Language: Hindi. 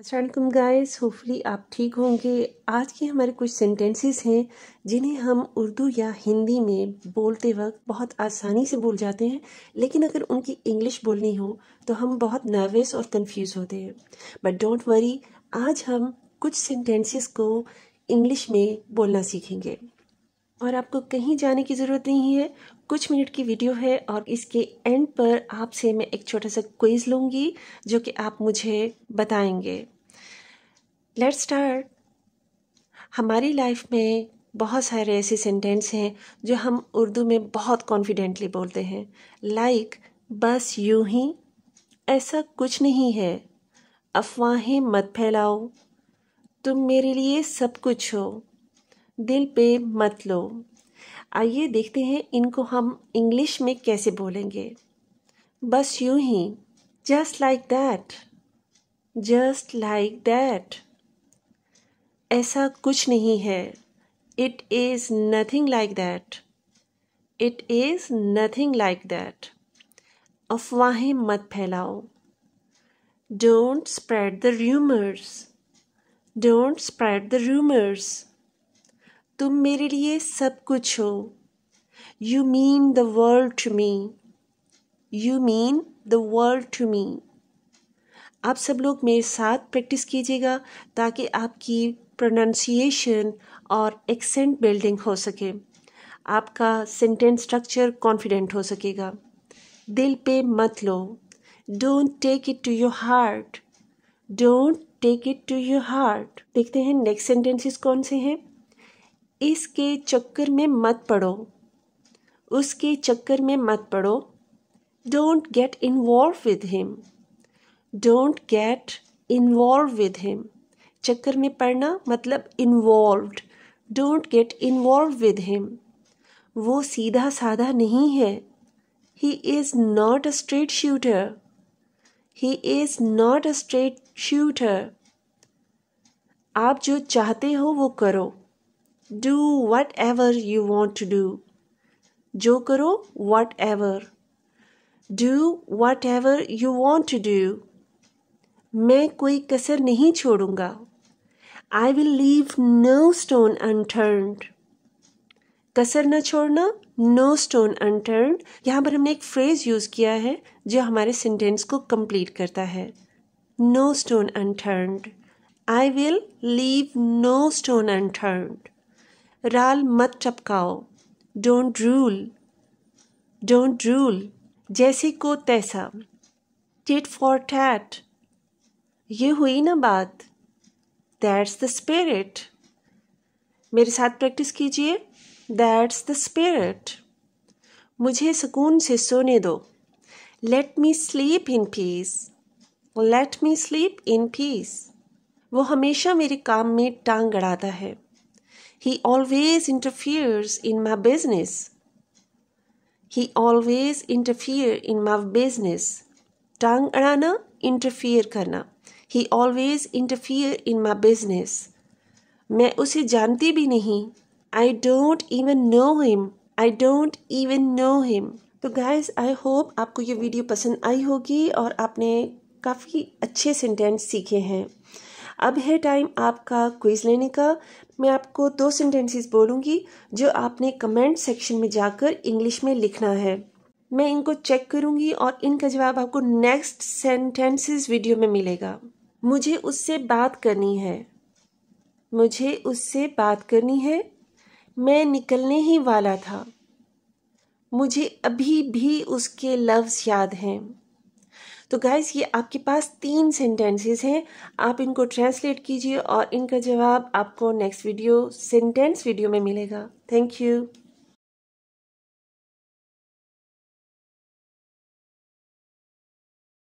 असलकुम गाइस होपफुली आप ठीक होंगे आज के हमारे कुछ सेंटेंसेस हैं जिन्हें हम उर्दू या हिंदी में बोलते वक्त बहुत आसानी से बोल जाते हैं लेकिन अगर उनकी इंग्लिश बोलनी हो तो हम बहुत नर्वस और कंफ्यूज होते हैं बट डोंट वरी आज हम कुछ सेंटेंसेस को इंग्लिश में बोलना सीखेंगे और आपको कहीं जाने की ज़रूरत नहीं है कुछ मिनट की वीडियो है और इसके एंड पर आपसे मैं एक छोटा सा क्विज लूँगी जो कि आप मुझे बताएंगे लेट स्टार्ट हमारी लाइफ में बहुत सारे ऐसे सेंटेंस हैं जो हम उर्दू में बहुत कॉन्फिडेंटली बोलते हैं लाइक like, बस यूं ही ऐसा कुछ नहीं है अफवाहें मत फैलाओ तुम मेरे लिए सब कुछ हो दिल पे मत लो आइए देखते हैं इनको हम इंग्लिश में कैसे बोलेंगे बस यूं ही just like that just like that ऐसा कुछ नहीं है it is nothing like that it is nothing like that अफवाहें मत फैलाओ don't spread the rumours don't spread the rumours तुम मेरे लिए सब कुछ हो you mean the world to me you mean the world to me आप सब लोग मेरे साथ प्रैक्टिस कीजिएगा ताकि आपकी प्रोनाउंसिएशन और एक्सेंट बिल्डिंग हो सके आपका सेंटेंस स्ट्रक्चर कॉन्फिडेंट हो सकेगा दिल पे मत लो don't take it to your heart don't take it to your heart देखते हैं नेक्स्ट सेंटेंसेस कौन से हैं इसके चक्कर में मत पड़ो उसके चक्कर में मत पड़ो don't get involve with him don't get involve with him चक्कर में पड़ना मतलब involve don't get involve with him वो सीधा साधा नहीं है he is not a straight shooter he is not a straight shooter आप जो चाहते हो वो करो do whatever you want to do जो करो whatever do whatever you want to do मैं कोई कसर नहीं छोड़ूंगा आई will leave no stone unturned कसर न छोड़ना नो स्टोन अनटर्न्ड यहाँ पर हमने एक फ्रेज यूज़ किया है जो हमारे सेंटेंस को कंप्लीट करता है no stone unturned I will leave no stone unturned राल मत चपकाओ डोंट रूल डोंट रूल जैसे को तैसा टिट फॉर टैट ये हुई ना बात दैट्स द स्पिरिट मेरे साथ प्रैक्टिस कीजिए दैट्स द स्पिरिट मुझे सुकून से सोने दो let me sleep in peace let me sleep in peace वो हमेशा मेरे काम में टांग गड़ाता है He always interferes in my business. He always interferes in my business. टांग arana interfere karna. He always interferes in my business. मैं उसे जानती भी नहीं I don't even know him I don't even know him तो गाइज आई होप आपको ये वीडियो पसंद आई होगी और आपने काफ़ी अच्छे सेंटेंस सीखे हैं अब है टाइम आपका क्विज लेने का मैं आपको दो सेंटेंसेस बोलूँगी जो आपने कमेंट सेक्शन में जाकर इंग्लिश में लिखना है मैं इनको चेक करूँगी और इनका जवाब आपको नेक्स्ट सेंटेंसेस वीडियो में मिलेगा मुझे उससे बात करनी है मुझे उससे बात करनी है मैं निकलने ही वाला था मुझे अभी भी उसके लफ्ज़ याद हैं तो गाइज ये आपके पास तीन सेंटेंसेस हैं आप इनको ट्रांसलेट कीजिए और इनका जवाब आपको नेक्स्ट वीडियो सेंटेंस वीडियो में मिलेगा थैंक यू